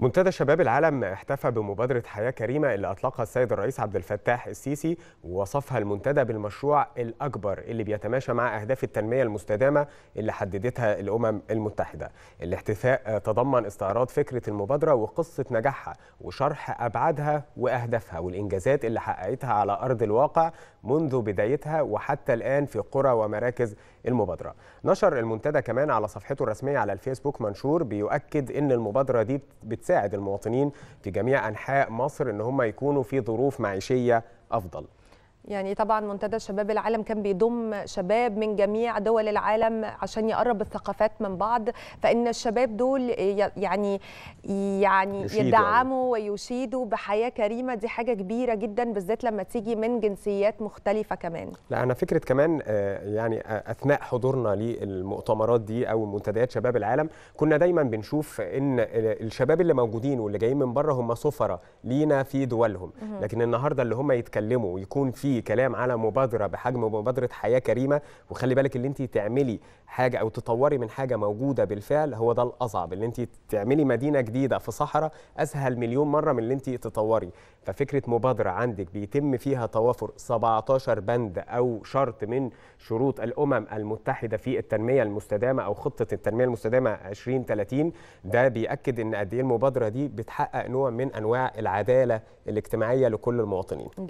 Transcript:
منتدى شباب العالم احتفى بمبادرة حياة كريمة اللي أطلقها السيد الرئيس عبد الفتاح السيسي ووصفها المنتدى بالمشروع الأكبر اللي بيتماشى مع أهداف التنمية المستدامة اللي حددتها الأمم المتحدة الاحتفاء تضمن استعراض فكرة المبادرة وقصة نجاحها وشرح أبعادها وأهدافها والإنجازات اللي حققتها على أرض الواقع منذ بدايتها وحتى الآن في قرى ومراكز المبادرة نشر المنتدى كمان على صفحته الرسمية على الفيسبوك منشور بيؤكد أن المبادرة دي بتس تساعد المواطنين في جميع أنحاء مصر أن هم يكونوا في ظروف معيشية أفضل يعني طبعا منتدى شباب العالم كان بيضم شباب من جميع دول العالم عشان يقرب الثقافات من بعض فان الشباب دول يعني يعني يدعموا ويشيدوا بحياه كريمه دي حاجه كبيره جدا بالذات لما تيجي من جنسيات مختلفه كمان لا انا فكره كمان آه، يعني آه، اثناء حضورنا للمؤتمرات دي او منتديات شباب العالم كنا دايما بنشوف ان الشباب اللي موجودين واللي جايين من بره هم سفره لينا في دولهم لكن النهارده اللي هم يتكلموا ويكون في في كلام على مبادره بحجم مبادره حياه كريمه وخلي بالك اللي انت تعملي حاجه او تطوري من حاجه موجوده بالفعل هو ده الاصعب اللي انت تعملي مدينه جديده في صحراء اسهل مليون مره من اللي انت تطوري ففكره مبادره عندك بيتم فيها توافر 17 بند او شرط من شروط الامم المتحده في التنميه المستدامه او خطه التنميه المستدامه 2030 ده بياكد ان قد ايه المبادره دي بتحقق نوع من انواع العداله الاجتماعيه لكل المواطنين